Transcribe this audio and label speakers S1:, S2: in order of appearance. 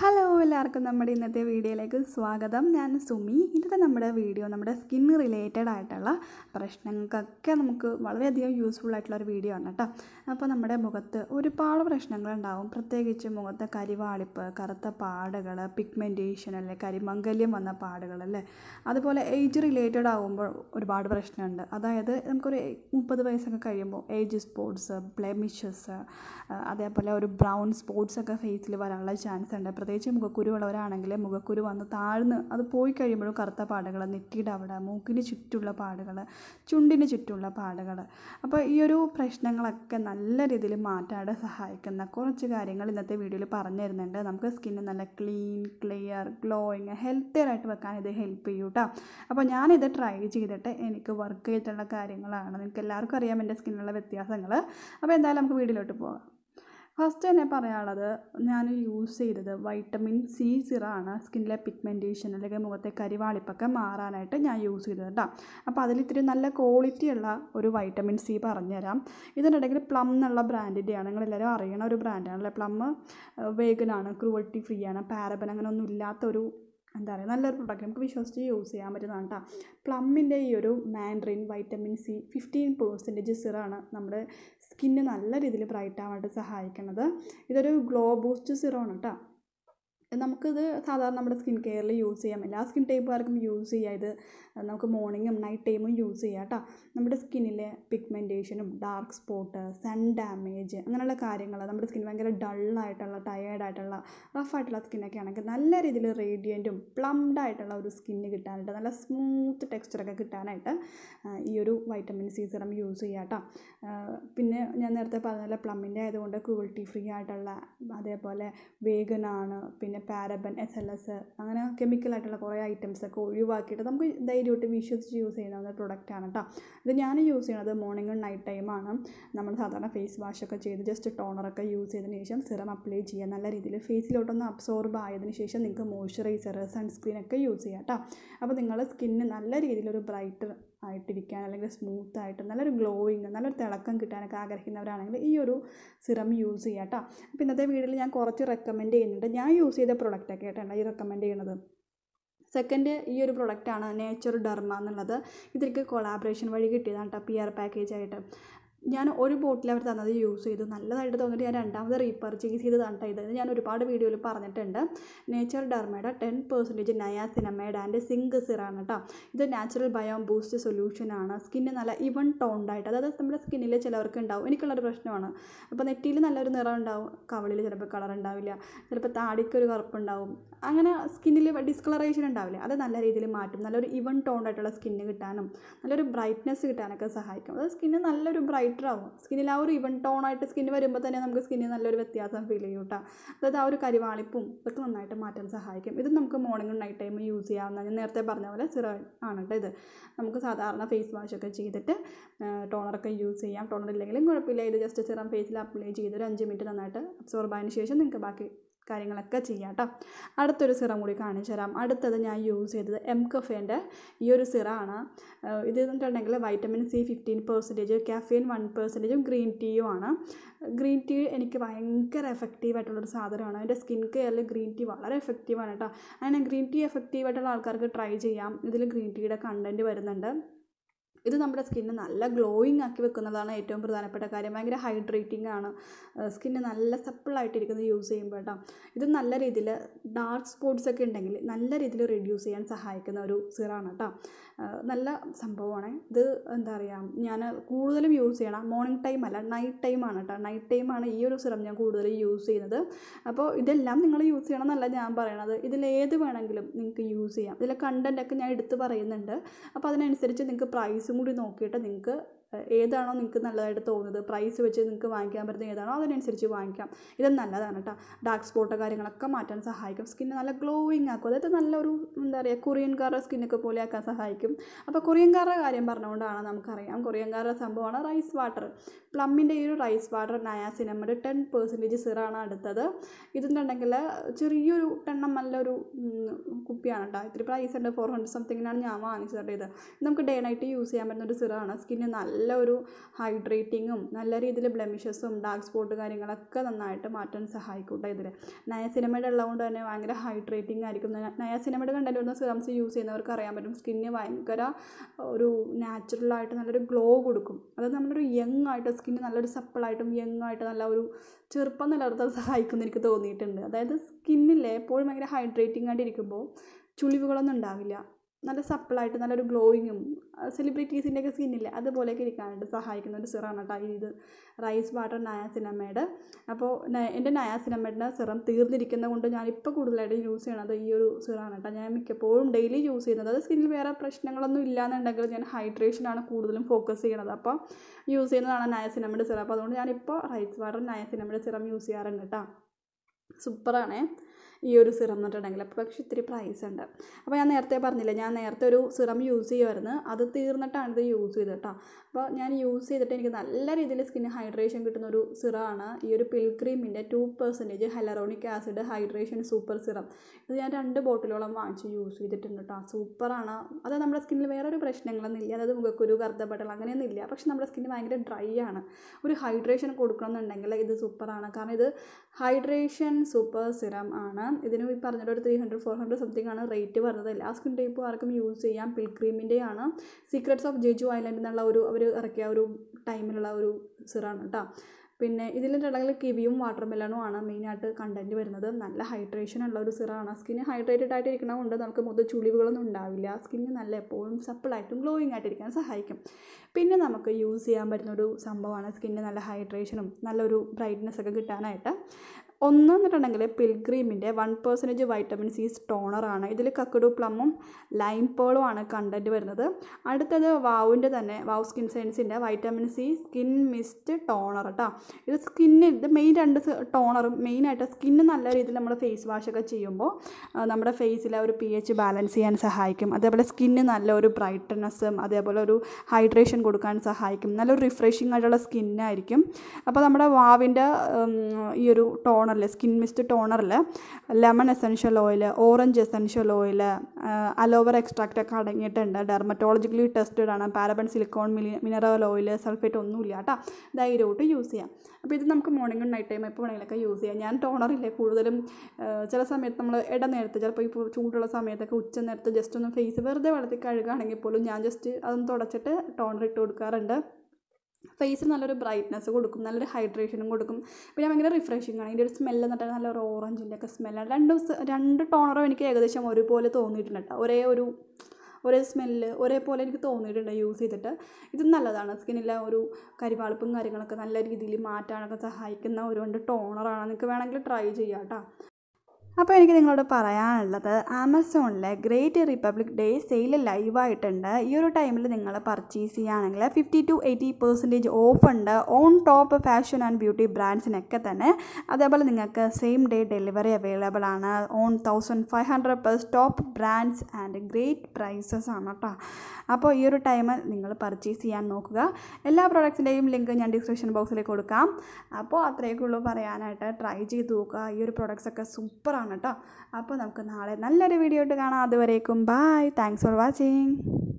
S1: hello എല്ലാവർക്കും നമ്മുടെ ഇന്നത്തെ വീഡിയോയിലേക്ക് സ്വാഗതം ഞാൻ സുമി ഇന്നത്തെ നമ്മുടെ വീഡിയോ നമ്മുടെ സ്കിൻ റിലേറ്റഡ് ആയിട്ടുള്ള പ്രശ്നങ്ങൾക്കൊക്കെ നമുക്ക് വളരെയധികം യൂസ്ഫുൾ ആയിട്ടുള്ള ഒരു വീഡിയോ ആണ് കേട്ടോ അപ്പോൾ നമ്മുടെ മുഖത്ത് ഒരുപാട് പ്രശ്നങ്ങളുണ്ടാവും പ്രത്യേകിച്ച് മുഖത്തെ കരിവാളിപ്പ് കറുത്ത പാടുകൾ പിഗ്മെൻറ്റേഷൻ അല്ലെ കരിമംഗല്യം വന്ന പാടുകൾ അല്ലേ അതുപോലെ ഏജ് റിലേറ്റഡ് ആകുമ്പോൾ ഒരുപാട് പ്രശ്നമുണ്ട് അതായത് നമുക്കൊരു മുപ്പത് വയസ്സൊക്കെ കഴിയുമ്പോൾ ഏജ് സ്പോർട്സ് ബ്ലെമിഷസ് അതേപോലെ ഒരു ബ്രൗൺ സ്പോർട്സൊക്കെ ഒക്കെ ഫേസിൽ വരാനുള്ള ചാൻസ് ഉണ്ട് പ്രത്യേകിച്ച് മുഖക്കുരുവുള്ളവരാണെങ്കിൽ മുഖക്കുരു വന്ന് താഴ്ന്ന് അത് പോയി കഴിയുമ്പോഴും കറുത്ത പാടുകൾ നെറ്റിയുടെ അവിടെ മൂക്കിന് ചുറ്റുള്ള പാടുകൾ ചുണ്ടിന് ചുറ്റുള്ള പാടുകൾ അപ്പോൾ ഈ ഒരു പ്രശ്നങ്ങളൊക്കെ നല്ല രീതിയിൽ മാറ്റാൻ സഹായിക്കുന്ന കുറച്ച് കാര്യങ്ങൾ ഇന്നത്തെ വീഡിയോയിൽ പറഞ്ഞു തരുന്നുണ്ട് നമുക്ക് സ്കിന്ന് നല്ല ക്ലീൻ ക്ലിയർ ഗ്ലോയിങ് ഹെൽത്തിയർ ആയിട്ട് വെക്കാൻ ഇത് ഹെൽപ്പ് ചെയ്യും കേട്ടോ അപ്പോൾ ഞാനിത് ട്രൈ ചെയ്തിട്ട് എനിക്ക് വർക്ക് ചെയ്തിട്ടുള്ള കാര്യങ്ങളാണ് നിങ്ങൾക്ക് എല്ലാവർക്കും അറിയാം എൻ്റെ സ്കിന്നിലുള്ള വ്യത്യാസങ്ങൾ അപ്പോൾ എന്തായാലും നമുക്ക് വീഡിയോയിലോട്ട് പോകാം ഫസ്റ്റ് തന്നെ പറയാനുള്ളത് ഞാൻ യൂസ് ചെയ്തത് വൈറ്റമിൻ സി സിറാണ് സ്കിന്നിലെ പിഗ്മെൻറ്റേഷൻ അല്ലെങ്കിൽ മുഖത്തെ കരിവാളിപ്പൊക്കെ മാറാനായിട്ട് ഞാൻ യൂസ് ചെയ്തത് കേട്ടോ അപ്പോൾ ഇത്തിരി നല്ല ക്വാളിറ്റി ഉള്ള ഒരു വൈറ്റമിൻ സി പറഞ്ഞുതരാം ഇതിനിടയ്ക്ക് പ്ലം എന്നുള്ള ബ്രാൻഡിൻ്റെയാണ് നിങ്ങളെല്ലാവരും അറിയണ ഒരു ബ്രാൻഡാണല്ലേ പ്ലം വേഗനാണ് ക്രൂവൽറ്റി ഫ്രീ ആണ് പാരബൻ അങ്ങനെ ഒന്നും ഇല്ലാത്തൊരു എന്താ പറയുക നല്ലൊരു പ്രൊഡക്റ്റ് നമുക്ക് വിശ്വസിച്ച് യൂസ് ചെയ്യാൻ പറ്റുന്നതാണ് കേട്ടോ പ്ലമ്മിൻ്റെ ഈ ഒരു mandarin vitamin C fifteen percentage സിറാണ് നമ്മുടെ സ്കിന്ന് നല്ല രീതിയിൽ ബ്രൈറ്റ് ആവാനായിട്ട് സഹായിക്കുന്നത് ഇതൊരു ഗ്ലോ ബൂസ്റ്റ് ആണ് കേട്ടോ നമുക്കിത് സാധാരണ നമ്മുടെ സ്കിൻ കെയറിൽ യൂസ് ചെയ്യാം എല്ലാ സ്കിൻ ടൈപ്പുകാർക്കും യൂസ് ചെയ്യാം ഇത് നമുക്ക് മോർണിംഗും നൈറ്റ് ടൈമും യൂസ് ചെയ്യാം കേട്ടോ നമ്മുടെ സ്കിന്നിലെ പിഗ്മെൻറ്റേഷനും ഡാർക്ക് സ്പോട്ട് സൺ ഡാമേജ് അങ്ങനെയുള്ള കാര്യങ്ങൾ നമ്മുടെ സ്കിൻ ഭയങ്കര ഡള്ളായിട്ടുള്ള ടയേർഡായിട്ടുള്ള റഫായിട്ടുള്ള സ്കിന്നൊക്കെ ആണെങ്കിൽ നല്ല രീതിയിൽ റേഡിയൻറ്റും പ്ലംഡ് ആയിട്ടുള്ള ഒരു സ്കിന്ന് കിട്ടാനായിട്ട് നല്ല സ്മൂത്ത് ടെക്സ്ചറൊക്കെ കിട്ടാനായിട്ട് ഈ ഒരു വൈറ്റമിൻ സി സിറം യൂസ് ചെയ്യാം കേട്ടോ പിന്നെ ഞാൻ നേരത്തെ പറഞ്ഞ പ്ലമ്മിൻ്റെ ആയതുകൊണ്ട് ക്വാളിറ്റി ഫ്രീ ആയിട്ടുള്ള അതേപോലെ വേഗനാണ് പിന്നെ പാരബൻ എസ് എൽ എസ് അങ്ങനെ കെമിക്കലായിട്ടുള്ള കുറേ ഒക്കെ ഒഴിവാക്കിയിട്ട് നമുക്ക് ധൈര്യമായിട്ട് വിശ്വസിച്ച് യൂസ് ചെയ്യുന്ന ഒരു പ്രൊഡക്റ്റാണ് കേട്ടോ ഇത് ഞാൻ യൂസ് മോർണിംഗ് മോർണിംഗും നൈറ്റ് ടൈമാണ് നമ്മൾ സാധാരണ ഫേസ് വാഷൊക്കെ ചെയ്ത് ജസ്റ്റ് ടോണറൊക്കെ യൂസ് ചെയ്തതിന് ശേഷം സിറം അപ്ലൈ ചെയ്യുക നല്ല രീതിയിൽ ഫേസിലോട്ടൊന്ന് അബ്സോർബ് ആയതിനു ശേഷം നിങ്ങൾക്ക് മോയ്സ്ചറൈസർ സൺസ്ക്രീനൊക്കെ യൂസ് ചെയ്യാം കേട്ടോ അപ്പോൾ നിങ്ങളുടെ സ്കിന്ന് നല്ല രീതിയിലൊരു ബ്രൈറ്റർ ആയിട്ടിരിക്കാൻ അല്ലെങ്കിൽ സ്മൂത്ത് ആയിട്ട് നല്ലൊരു ഗ്ലോയിങ് നല്ലൊരു തിളക്കം കിട്ടാനൊക്കെ ആഗ്രഹിക്കുന്നവരാണെങ്കിൽ ഈ ഒരു സിറം യൂസ് ചെയ്യുക കേട്ടോ അപ്പോൾ ഇന്നത്തെ വീഡിയോയിൽ ഞാൻ കുറച്ച് റെക്കമെൻഡ് ചെയ്യുന്നുണ്ട് ഞാൻ യൂസ് ചെയ്ത പ്രൊഡക്റ്റൊക്കെ ആയിട്ടാണ് ഈ റെക്കമെൻഡ് ചെയ്യുന്നത് സെക്കൻഡ് ഈ ഒരു പ്രൊഡക്റ്റാണ് നേച്ചർ ഡർമ എന്നുള്ളത് ഇതിലേക്ക് കൊളാബറേഷൻ വഴി കിട്ടിയതാണ് കേട്ടോ പി ആർ പാക്കേജായിട്ട് ഞാൻ ഒരു ബോട്ടിൽ അവർ തന്നത് യൂസ് ചെയ്തു നല്ലതായിട്ട് തോന്നിയിട്ട് ഞാൻ രണ്ടാമത് റീപർച്ചേസ് ചെയ്ത് തന്നിട്ട് ഇത് ഞാൻ ഒരുപാട് വീഡിയോയിൽ പറഞ്ഞിട്ടുണ്ട് നേച്ചർ ഡർമയുടെ ten percentage niacinamide and zinc സിറാണ് കേട്ടോ ഇത് നാച്ചുറൽ ബയോം ബൂസ്റ്റ് സൊല്യൂഷനാണ് സ്കിന്നിന് നല്ല ഇവൺ ടോൺഡായിട്ട് അതായത് നമ്മുടെ സ്കിന്നിൽ ചിലവർക്ക് ഉണ്ടാവും എനിക്കുള്ളൊരു പ്രശ്നമാണ് അപ്പോൾ നെറ്റിയിൽ നല്ലൊരു നിറം ഉണ്ടാവും കവളിൽ ചിലപ്പോൾ കളർ ഉണ്ടാവില്ല ചിലപ്പോൾ താടിക്കൊരു കറുപ്പുണ്ടാവും അങ്ങനെ സ്കിന്നിൽ ഡിസ്കളറേഷൻ ഉണ്ടാവില്ല അത് നല്ല രീതിയിൽ മാറ്റും നല്ലൊരു ഇവൺ ആയിട്ടുള്ള സ്കിന്ന് കിട്ടാനും നല്ലൊരു ബ്രൈറ്റ്നെസ് കിട്ടാനൊക്കെ സഹായിക്കും അത് സ്കിന്ന് നല്ലൊരു ബ്രൈറ്റ് ബ്രൈറ്റർ ആവും സ്കിന്നിൽ ആ ഒരു ഇവൺ ടോൺ ആയിട്ട് സ്കിന്ന് വരുമ്പോൾ തന്നെ നമുക്ക് സ്കിന്നിൽ നല്ലൊരു വ്യത്യാസം ഫീൽ ചെയ്യും കേട്ടോ അതായത് ആ ഒരു കരിവാളിപ്പും ഇതൊക്കെ നന്നായിട്ട് മാറ്റാൻ സഹായിക്കും ഇത് നമുക്ക് മോർണിംഗും നൈറ്റ് ടൈമിൽ യൂസ് ചെയ്യാവുന്ന ഞാൻ നേരത്തെ പറഞ്ഞ പോലെ സിറ ആണ് ഇത് നമുക്ക് സാധാരണ ഫേസ് വാഷൊക്കെ ചെയ്തിട്ട് ടോണറൊക്കെ യൂസ് ചെയ്യാം ടോണർ ഇല്ലെങ്കിലും കുഴപ്പമില്ല ഇത് ജസ്റ്റ് സിറം ഫേസിൽ അപ്ലൈ ചെയ്ത് ഒരു അഞ്ച് മിനിറ്റ് നന്നായിട്ട് അബ്സോർബ് ആയതിനു ശേഷം നിങ്ങൾക്ക് ബാക്കി കാര്യങ്ങളൊക്കെ ചെയ്യാം കേട്ടോ അടുത്തൊരു സിറം കൂടി കാണിച്ചു തരാം അടുത്തത് ഞാൻ യൂസ് ചെയ്തത് എം കഫേൻ്റെ ഈ ഒരു ആണ് ഇത് എന്നിട്ടുണ്ടെങ്കിൽ vitamin C fifteen percentage caffeine one പെർസെൻറ്റേജും ഗ്രീൻ ടീയും ആണ് ഗ്രീൻ ടീ എനിക്ക് ഭയങ്കര എഫക്റ്റീവ് ആയിട്ടുള്ളൊരു സാധനമാണ് എൻ്റെ സ്കിൻ കെയറിൽ ഗ്രീൻ ടീ വളരെ എഫക്റ്റീവാണ് കേട്ടോ അങ്ങനെ ഗ്രീൻ ടീ ആയിട്ടുള്ള ആൾക്കാർക്ക് ട്രൈ ചെയ്യാം ഇതിൽ ഗ്രീൻ ടീയുടെ കണ്ടൻറ്റ് വരുന്നുണ്ട് ഇത് നമ്മുടെ സ്കിന്നെ നല്ല ഗ്ലോയിങ് ആക്കി വെക്കുന്നതാണ് ഏറ്റവും പ്രധാനപ്പെട്ട കാര്യം ഭയങ്കര ഹൈഡ്രേറ്റിംഗ് ആണ് സ്കിന്ന് നല്ല സപ്പിളായിട്ടിരിക്കുന്നത് യൂസ് ചെയ്യുമ്പോൾ കേട്ടോ ഇത് നല്ല രീതിയിൽ ഡാർക്ക് സ്പോട്ട്സ് ഒക്കെ ഉണ്ടെങ്കിൽ നല്ല രീതിയിൽ റെഡ്യൂസ് ചെയ്യാൻ സഹായിക്കുന്ന ഒരു സിറാണ് കേട്ടോ നല്ല സംഭവമാണ് ഇത് എന്താ പറയുക ഞാൻ കൂടുതലും യൂസ് ചെയ്യണം മോർണിംഗ് ടൈം അല്ല നൈറ്റ് ടൈമാണ് കേട്ടോ നൈറ്റ് ടൈമാണ് ഈ ഒരു സിറം ഞാൻ കൂടുതലും യൂസ് ചെയ്യുന്നത് അപ്പോൾ ഇതെല്ലാം നിങ്ങൾ യൂസ് ചെയ്യണം എന്നല്ല ഞാൻ പറയണത് ഇതിലേത് വേണമെങ്കിലും നിങ്ങൾക്ക് യൂസ് ചെയ്യാം ഇതിലെ കണ്ടൻറ്റൊക്കെ ഞാൻ എടുത്ത് പറയുന്നുണ്ട് അപ്പോൾ അതിനനുസരിച്ച് നിങ്ങൾക്ക് പ്രൈസും കൂടി നോക്കിയിട്ട് നിങ്ങൾക്ക് ഏതാണോ നിങ്ങൾക്ക് നല്ലതായിട്ട് തോന്നുന്നത് പ്രൈസ് വെച്ച് നിങ്ങൾക്ക് വാങ്ങിക്കാൻ പറ്റുന്ന ഏതാണോ അതിനനുസരിച്ച് വാങ്ങിക്കാം ഇത് നല്ലതാണ് കേട്ടോ ഡാർക്ക് സ്പോട്ടോ കാര്യങ്ങളൊക്കെ മാറ്റാൻ സഹായിക്കും സ്കിന്ന് നല്ല ഗ്ലോയിങ് ആക്കും അതായത് നല്ലൊരു എന്താ പറയുക കാറുടെ സ്കിന്നൊക്കെ പോലെ ആക്കാൻ സഹായിക്കും അപ്പോൾ കൊറിയൻകാരുടെ കാര്യം പറഞ്ഞുകൊണ്ടാണ് നമുക്കറിയാം കൊറിയൻകാരുടെ സംഭവമാണ് റൈസ് വാട്ടർ പ്ലമ്മിൻ്റെ ഈ ഒരു റൈസ് വാട്ടർ നയാസിനമ്മയുടെ ടെൻ പെർസെൻറ്റേജ് സിറാണ് അടുത്തത് ഇതെന്നുണ്ടെങ്കിൽ ചെറിയൊരു ടെണ്ണം നല്ലൊരു കുപ്പിയാണ് കേട്ടോ ഇത്തിരി പ്രൈസ് ഉണ്ട് ഫോർ ഹൺഡ്രഡ് സംതിങ്ങിനാണ് ഞാൻ വാങ്ങിച്ചത് ഇത് നമുക്ക് ഡേ നൈറ്റ് യൂസ് ചെയ്യാൻ പറ്റുന്ന ഒരു സിറാണ് സ്കിന്ന് നല്ല നല്ല ഒരു ഹൈഡ്രേറ്റിങ്ങും നല്ല രീതിയിൽ ബ്ലെമിഷസും ഡാർക്ക് സ്പോട്ട് കാര്യങ്ങളൊക്കെ നന്നായിട്ട് മാറ്റാൻ സഹായിക്കും കേട്ടോ ഇതിൽ നയസിനമൈഡ് ഉള്ളതുകൊണ്ട് തന്നെ ഭയങ്കര ഹൈഡ്രേറ്റിംഗ് ആയിരിക്കും നയസിനമൈഡ് കണ്ടന്റ് വരുന്ന സിറംസ് യൂസ് ചെയ്യുന്നവർക്ക് അറിയാൻ പറ്റും സ്കിന്നിന് ഭയങ്കര ഒരു നാച്ചുറലായിട്ട് നല്ലൊരു ഗ്ലോ കൊടുക്കും അത് നമ്മളൊരു യങ് ആയിട്ട് സ്കിന് നല്ലൊരു സപ്പിളായിട്ടും യങ് ആയിട്ട് നല്ല ഒരു ചെറുപ്പം നിലനിർത്താൻ സഹായിക്കുമെന്ന് എനിക്ക് തോന്നിയിട്ടുണ്ട് അതായത് സ്കിന്നിൽ എപ്പോഴും ഭയങ്കര ഹൈഡ്രേറ്റിംഗ് ആയിട്ടിരിക്കുമ്പോൾ ചുളിവുകളൊന്നും ഉണ്ടാവില്ല നല്ല സപ്പിളായിട്ട് നല്ലൊരു ഗ്ലോയിങ്ങും സെലിബ്രിറ്റീസിൻ്റെയൊക്കെ സ്കിന്നില്ലേ അതുപോലെയൊക്കെ ഇരിക്കാനായിട്ട് സഹായിക്കുന്ന ഒരു സിറാണ് കേട്ടോ ഇത് റൈസ് വാട്ടർ നയാസിനമേഡ് അപ്പോൾ എൻ്റെ നയാസിനമേഡിൻ്റെ സിറം തീർന്നിരിക്കുന്നത് കൊണ്ട് ഞാനിപ്പോൾ കൂടുതലായിട്ട് യൂസ് ചെയ്യണത് ഈ ഒരു സിറാണ് കേട്ടോ ഞാൻ മിക്കപ്പോഴും ഡെയിലി യൂസ് ചെയ്യുന്നത് അത് സ്കിന്നിൽ വേറെ പ്രശ്നങ്ങളൊന്നും ഇല്ലാന്നുണ്ടെങ്കിൽ ഞാൻ ഹൈഡ്രേഷനാണ് കൂടുതലും ഫോക്കസ് ചെയ്യണത് അപ്പോൾ യൂസ് ചെയ്യുന്നതാണ് നയാസിനമേഡ് സിറം അപ്പോൾ അതുകൊണ്ട് ഞാനിപ്പോൾ rice water niacinamide serum use ചെയ്യാറുണ്ട് കേട്ടോ സൂപ്പറാണേ ഈ ഒരു സിറം എന്ന് പറഞ്ഞിട്ടുണ്ടെങ്കിൽ അപ്പോൾ പക്ഷേ ഇത്തിരി പ്രൈസ് ഉണ്ട് അപ്പോൾ ഞാൻ നേരത്തെ പറഞ്ഞില്ല ഞാൻ നേരത്തെ ഒരു സിറം യൂസ് ചെയ്യുമായിരുന്നു അത് തീർന്നിട്ടാണ് ഇത് യൂസ് ചെയ്തത് കേട്ടോ അപ്പോൾ ഞാൻ യൂസ് ചെയ്തിട്ട് എനിക്ക് നല്ല രീതിയിൽ സ്കിൻ ഹൈഡ്രേഷൻ കിട്ടുന്ന ഒരു സിറമാണ് ഈ ഒരു ക്രീമിൻ്റെ two percentage hyaluronic acid hydration super serum ഇത് ഞാൻ രണ്ട് ബോട്ടിലോളം വാങ്ങിച്ച് യൂസ് ചെയ്തിട്ടുണ്ട് കേട്ടോ സൂപ്പറാണ് അത് നമ്മുടെ സ്കിന്നിൽ വേറെ ഒരു പ്രശ്നങ്ങളൊന്നും ഇല്ല അതായത് മുഖക്കുരു കറുത്തപ്പെട്ടൽ അങ്ങനെയൊന്നും ഇല്ല പക്ഷെ നമ്മുടെ സ്കിന്ന് ഭയങ്കര ഡ്രൈ ആണ് ഒരു ഹൈഡ്രേഷൻ കൊടുക്കണമെന്നുണ്ടെങ്കിൽ ഇത് സൂപ്പറാണ് കാരണം ഇത് ഹൈഡ്രേഷൻ സൂപ്പർ സിറം ആണ് ആണ് ഇതിനും ഈ പറഞ്ഞൊരു ഒരു three hundred four hundred something ആണ് റേറ്റ് പറഞ്ഞത് എല്ലാ സ്കിൻ ടൈപ്പും ആർക്കും യൂസ് ചെയ്യാം പിൽ ക്രീമിൻ്റെയാണ് സീക്രട്സ് ഓഫ് ജെജു ഐലൻഡ് എന്നുള്ള ഒരു അവർ ഇറക്കിയ ഒരു ടൈമിലുള്ള ഒരു സിറാണ് കേട്ടോ പിന്നെ ഇതിലിട്ടുണ്ടെങ്കിൽ കിവിയും വാട്ടർ മെലണും ആണ് മെയിനായിട്ട് കണ്ടൻറ്റ് വരുന്നത് നല്ല ഹൈഡ്രേഷൻ ഉള്ള ഒരു സിറാണ് സ്കിന്ന് ഹൈഡ്രേറ്റഡ് ആയിട്ട് കൊണ്ട് നമുക്ക് മുതൽ ചുളിവുകളൊന്നും ഉണ്ടാവില്ല സ്കിന്ന് നല്ല എപ്പോഴും സപ്പിളായിട്ടും ഗ്ലോയിങ് ആയിട്ടിരിക്കാൻ സഹായിക്കും പിന്നെ നമുക്ക് യൂസ് ചെയ്യാൻ പറ്റുന്ന ഒരു സംഭവമാണ് സ്കിന്നിന് നല്ല ഹൈഡ്രേഷനും നല്ലൊരു ബ്രൈറ്റ്നെസ് ഒക്കെ കിട്ടാനായിട്ട് ഒന്ന് എന്നിട്ടുണ്ടെങ്കിൽ പിൽഗ്രീമിൻ്റെ വൺ പെർസെൻറ്റേജ് വൈറ്റമിൻ സി ടോണറാണ് ഇതിൽ കക്കഡു പ്ലമ്മും ലൈം ആണ് കണ്ടൻറ്റ് വരുന്നത് അടുത്തത് വാവിൻ്റെ തന്നെ വാവ് സ്കിൻ സയൻസിൻ്റെ vitamin C skin mist toner കേട്ടോ ഇത് സ്കിന്നിൽ ഇത് മെയിൻ രണ്ട് ടോണറും മെയിനായിട്ട് സ്കിന്ന് നല്ല രീതിയിൽ നമ്മൾ ഫേസ് വാഷൊക്കെ ചെയ്യുമ്പോൾ നമ്മുടെ ഫേസിലെ ഒരു പി എച്ച് ബാലൻസ് ചെയ്യാൻ സഹായിക്കും അതേപോലെ സ്കിന്നിന് നല്ലൊരു ബ്രൈറ്റ്നെസ്സും അതേപോലെ ഒരു ഹൈഡ്രേഷൻ കൊടുക്കാൻ സഹായിക്കും നല്ലൊരു റിഫ്രഷിംഗ് ആയിട്ടുള്ള സ്കിന്നായിരിക്കും അപ്പോൾ നമ്മുടെ വാവിൻ്റെ ഈ ഒരു ടോൺ ടോണറിൽ സ്കിൻ മിസ്റ്റ് ടോണറിൽ lemon essential oil orange essential oil aloe vera extract ഒക്കെ അടങ്ങിയിട്ടുണ്ട് ഡെർമറ്റോളജിക്കലി ടെസ്റ്റഡ് ആണ് paraben silicone mini mineral oil sulphate ഒന്നുമില്ല കേട്ടോ ധൈര്യമായിട്ട് യൂസ് ചെയ്യാം അപ്പോൾ ഇത് നമുക്ക് മോർണിംഗും നൈറ്റ് ടൈം എപ്പോൾ വേണമെങ്കിലൊക്കെ യൂസ് ചെയ്യാം ഞാൻ ടോണറില്ലേ കൂടുതലും ചില സമയത്ത് നമ്മൾ ഇട നേരത്ത് ചിലപ്പോൾ ഇപ്പോൾ ചൂടുള്ള സമയത്തൊക്കെ ഉച്ച നേരത്ത് ജസ്റ്റ് ഒന്ന് ഫേസ് വെറുതെ വെള്ളത്തിൽ കഴുകുകയാണെങ്കിൽ പോലും ഞാൻ ജസ്റ്റ് അതൊന്ന് തുടച്ചിട്ട് ടോണർ ഇട്ട് കൊടുക്കാറുണ്ട് ഫേസിൽ നല്ലൊരു ബ്രൈറ്റ്നസ് കൊടുക്കും നല്ലൊരു ഹൈഡ്രേഷനും കൊടുക്കും പിന്നെ ഭയങ്കര റിഫ്രഷിംഗ് ആണ് ഇതിൻ്റെ ഒരു സ്മെല്ല് എന്നിട്ട് നല്ലൊരു ഓറഞ്ചിൻ്റെ ഒക്കെ സ്മെല്ലാണ് രണ്ട് രണ്ട് ടോണറും എനിക്ക് ഏകദേശം ഒരുപോലെ തോന്നിയിട്ടുണ്ട് കേട്ടോ ഒരേ ഒരു ഒരേ സ്മെല്ല് ഒരേപോലെ എനിക്ക് തോന്നിയിട്ടുണ്ട് യൂസ് ചെയ്തിട്ട് ഇത് നല്ലതാണ് സ്കിന്നിലെ ഒരു കരിവാളിപ്പും കാര്യങ്ങളൊക്കെ നല്ല രീതിയിൽ മാറ്റാനൊക്കെ സഹായിക്കുന്ന ഒരു രണ്ട് ടോണറാണ് നിങ്ങൾക്ക് വേണമെങ്കിൽ ട്രൈ ചെയ്യാം കേട്ടോ അപ്പോൾ എനിക്ക് നിങ്ങളോട് പറയാനുള്ളത് ആമസോണിലെ ഗ്രേറ്റ് റിപ്പബ്ലിക് ഡേ സെയിൽ ലൈവായിട്ടുണ്ട് ഈ ഒരു ടൈമിൽ നിങ്ങൾ പർച്ചേസ് ചെയ്യുകയാണെങ്കിൽ fifty two eighty percentage off ഉണ്ട് on top fashion and beauty ബ്രാൻഡ്സിനൊക്കെ തന്നെ അതേപോലെ നിങ്ങൾക്ക് സെയിം ഡേ ഡെലിവറി അവൈലബിൾ ആണ് on thousand five hundred plus top brands and great prices ആണ് കേട്ടോ അപ്പോൾ ഈ ഒരു ടൈം നിങ്ങൾ പർച്ചേസ് ചെയ്യാൻ നോക്കുക എല്ലാ പ്രോഡക്റ്റ്സിൻ്റെയും ലിങ്ക് ഞാൻ ഡിസ്ക്രിപ്ഷൻ ബോക്സിൽ കൊടുക്കാം അപ്പോൾ അത്രയൊക്കെ ഉള്ളൂ പറയാനായിട്ട് ട്രൈ ചെയ്ത് നോക്കുക ഈ ഒരു പ്രോഡക്റ്റ്സ് ഒക്കെ സൂപ്പറാണ് കുറവാണ് കേട്ടോ അപ്പോൾ നമുക്ക് നാളെ നല്ലൊരു വീഡിയോ ആയിട്ട് കാണാം അതുവരേക്കും ബായ് താങ്ക്സ് ഫോർ വാച്ചിങ്